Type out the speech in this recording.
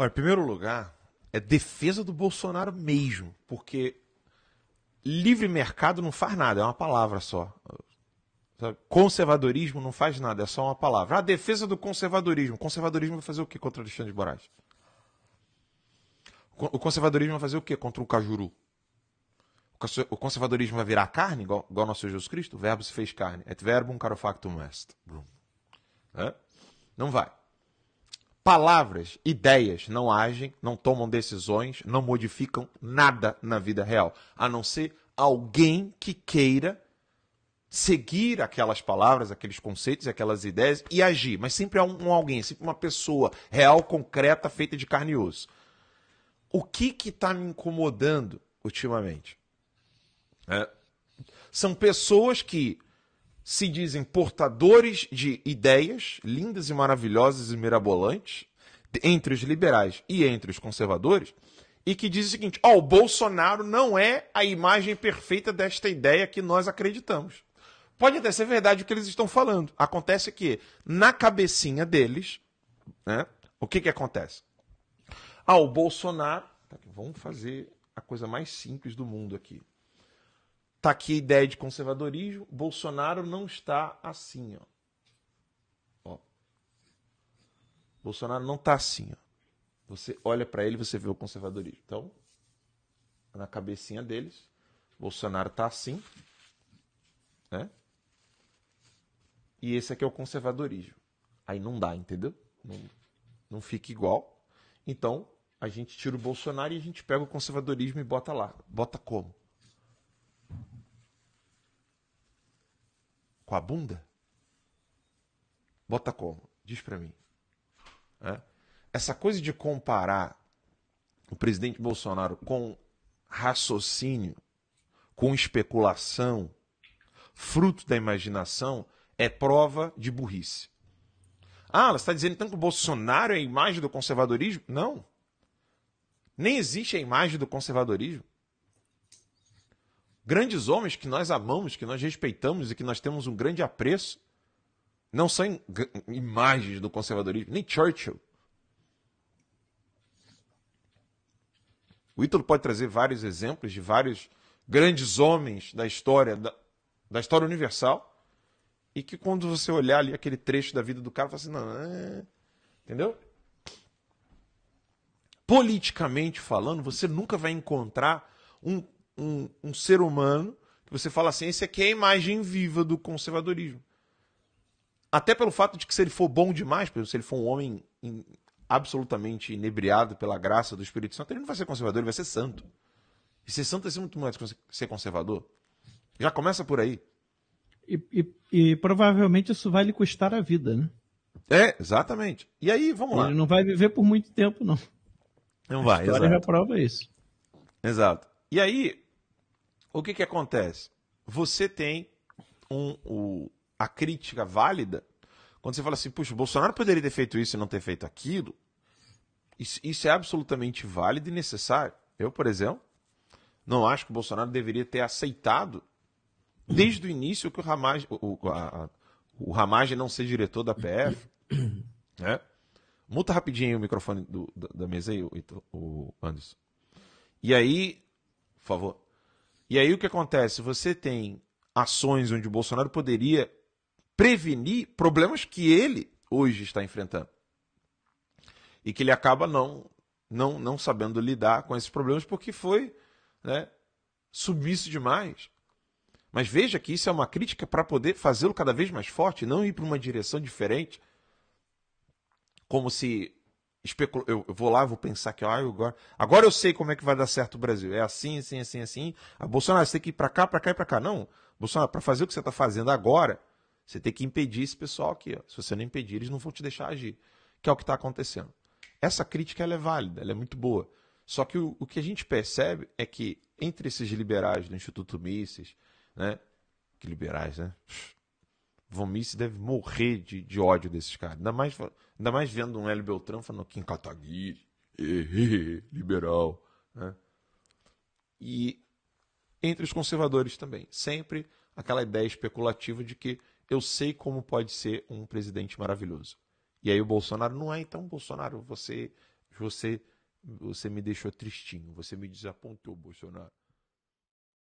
Olha, em primeiro lugar, é defesa do Bolsonaro mesmo, porque livre mercado não faz nada, é uma palavra só. Conservadorismo não faz nada, é só uma palavra. A defesa do conservadorismo. O conservadorismo vai fazer o que contra Alexandre de Moraes? O conservadorismo vai fazer o que contra o Cajuru? O conservadorismo vai virar carne, igual, igual nosso Jesus Cristo? O verbo se fez carne. Et verbum factum est. É? Não vai. Palavras, ideias não agem, não tomam decisões, não modificam nada na vida real, a não ser alguém que queira seguir aquelas palavras, aqueles conceitos, aquelas ideias e agir. Mas sempre há um, alguém, sempre uma pessoa real, concreta, feita de carne e osso. O que que está me incomodando ultimamente? É. São pessoas que se dizem portadores de ideias lindas e maravilhosas e mirabolantes entre os liberais e entre os conservadores e que diz o seguinte: ó, oh, o Bolsonaro não é a imagem perfeita desta ideia que nós acreditamos. Pode até ser verdade o que eles estão falando. Acontece que, na cabecinha deles, né, o que, que acontece? Ah, o Bolsonaro. Tá vamos fazer a coisa mais simples do mundo aqui. Tá aqui a ideia de conservadorismo. Bolsonaro não está assim, ó. ó. Bolsonaro não tá assim, ó. Você olha para ele, você vê o conservadorismo. Então, na cabecinha deles, Bolsonaro tá assim, né? E esse aqui é o conservadorismo. Aí não dá, entendeu? Não, não fica igual. Então, a gente tira o Bolsonaro e a gente pega o conservadorismo e bota lá. Bota como? Com a bunda? Bota como? Diz para mim. É? Essa coisa de comparar o presidente Bolsonaro com raciocínio, com especulação, fruto da imaginação, é prova de burrice. Ah, ela está dizendo então que o Bolsonaro é a imagem do conservadorismo? Não. Nem existe a imagem do conservadorismo. Grandes homens que nós amamos, que nós respeitamos e que nós temos um grande apreço, não são imagens do conservadorismo, nem Churchill. O Ítalo pode trazer vários exemplos de vários grandes homens da história, da, da história universal, e que quando você olhar ali aquele trecho da vida do cara, você fala assim, não, é... entendeu? Politicamente falando, você nunca vai encontrar um um, um ser humano que você fala assim, esse aqui é a imagem viva do conservadorismo. Até pelo fato de que se ele for bom demais, se ele for um homem in, absolutamente inebriado pela graça do Espírito Santo, ele não vai ser conservador, ele vai ser santo. E ser santo é ser muito mais ser conservador. Já começa por aí. E, e, e, provavelmente isso vai lhe custar a vida, né? É, exatamente. E aí, vamos lá. Ele não vai viver por muito tempo, não. Não vai, a história exato. prova isso. Exato. E aí, o que, que acontece? Você tem um, o, a crítica válida quando você fala assim, puxa, o Bolsonaro poderia ter feito isso e não ter feito aquilo. Isso, isso é absolutamente válido e necessário. Eu, por exemplo, não acho que o Bolsonaro deveria ter aceitado desde o início que o Ramage, o, a, o Ramage não ser diretor da PF. Né? Muta rapidinho o microfone do, da, da, mesa aí, o, o Anderson. E aí, por favor. E aí o que acontece? Você tem ações onde o Bolsonaro poderia prevenir problemas que ele hoje está enfrentando. E que ele acaba não não, não sabendo lidar com esses problemas porque foi né, submisso demais. Mas veja que isso é uma crítica para poder fazê-lo cada vez mais forte, não ir para uma direção diferente, como se especul... eu, eu, vou lá, vou pensar que ah, agora... agora eu sei como é que vai dar certo o Brasil. É assim, assim, assim, assim. A ah, Bolsonaro, você tem que ir para cá, para cá e para cá. Não, Bolsonaro, para fazer o que você está fazendo agora, você tem que impedir esse pessoal aqui. Ó. Se você não impedir, eles não vão te deixar agir, que é o que está acontecendo. Essa crítica ela é válida, ela é muito boa. Só que o, o que a gente percebe é que entre esses liberais do Instituto Mises, né? Que liberais, né? Von deve morrer de, de ódio desses caras. Ainda mais, ainda mais vendo um Hélio Beltrão falando Kim Kataguiri, liberal. Né? E entre os conservadores também. Sempre aquela ideia especulativa de que eu sei como pode ser um presidente maravilhoso. E aí o Bolsonaro não é, então, Bolsonaro, você, você, você me deixou tristinho, você me desapontou, Bolsonaro.